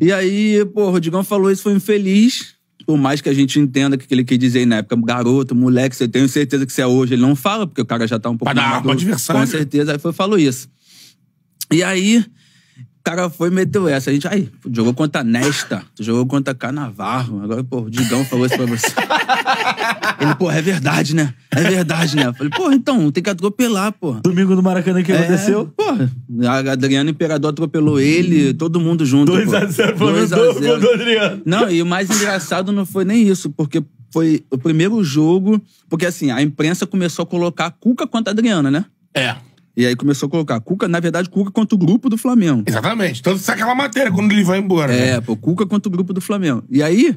E aí, pô o Digão falou isso, foi infeliz. Por mais que a gente entenda o que ele quis dizer na época, garoto, moleque, você tenho certeza que você é hoje. Ele não fala, porque o cara já tá um pouco. Pra dar maduro, adversário. Com certeza, aí foi falou isso. E aí, o cara foi e meteu essa. A gente, aí, jogou contra Nesta, tu jogou contra Canavarro. Agora, pô, o Digão falou isso pra você. Ele, pô, é verdade, né? É verdade, né? Falei, porra, então, tem que atropelar, porra. Domingo no Maracanã, o que é, aconteceu? Porra, a- Adriano Imperador atropelou ele, todo mundo junto. 2x0 pô. Flamengo, a do Adriano. Não, e o mais engraçado não foi nem isso, porque foi o primeiro jogo. Porque assim, a imprensa começou a colocar Cuca contra a Adriana, né? É. E aí começou a colocar Cuca, na verdade, Cuca contra o grupo do Flamengo. Exatamente. Então é aquela matéria quando ele vai embora. né? É, pô, Cuca contra o grupo do Flamengo. E aí,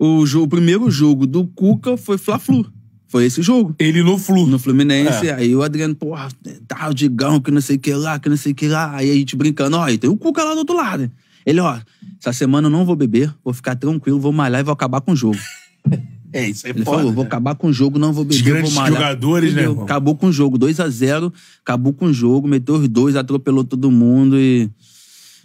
o, o primeiro jogo do Cuca foi Fla-Flu. Foi esse jogo. Ele no Flu. No Fluminense. É. Aí o Adriano, porra, tá o Digão, que não sei o que lá, que não sei o que lá. Aí a gente brincando, ó, e tem o Cuca lá do outro lado. Ele, ó, essa semana eu não vou beber, vou ficar tranquilo, vou malhar e vou acabar com o jogo. É, isso é Ele foda, falou, né? vou acabar com o jogo, não vou beber, vou malhar. jogadores, né, irmão? Acabou com o jogo, 2 a 0 acabou com o jogo, meteu os dois, atropelou todo mundo e...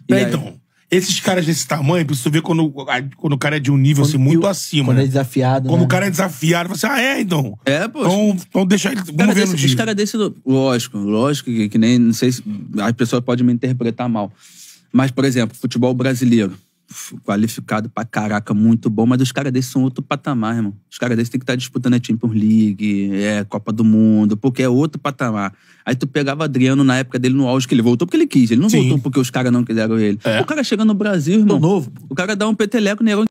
e é, aí... então, esses caras desse tamanho, pra você ver quando, quando o cara é de um nível quando, assim, muito eu, acima. Quando né? é desafiado. Quando né? o cara é desafiado, você, ah, é, então. É, pô. Então, então deixa ele. Vamos ver desse, no Os caras desse. Lógico, lógico, que, que nem. Não sei se. As pessoas podem me interpretar mal. Mas, por exemplo, futebol brasileiro qualificado pra caraca, muito bom, mas os caras desses são outro patamar, irmão. Os caras desses tem que estar tá disputando a Champions League, é, Copa do Mundo, porque é outro patamar. Aí tu pegava Adriano na época dele no auge, que ele voltou porque ele quis, ele não Sim. voltou porque os caras não quiseram ele. É. O cara chega no Brasil, irmão. Tô novo. O cara dá um peteleco, negão.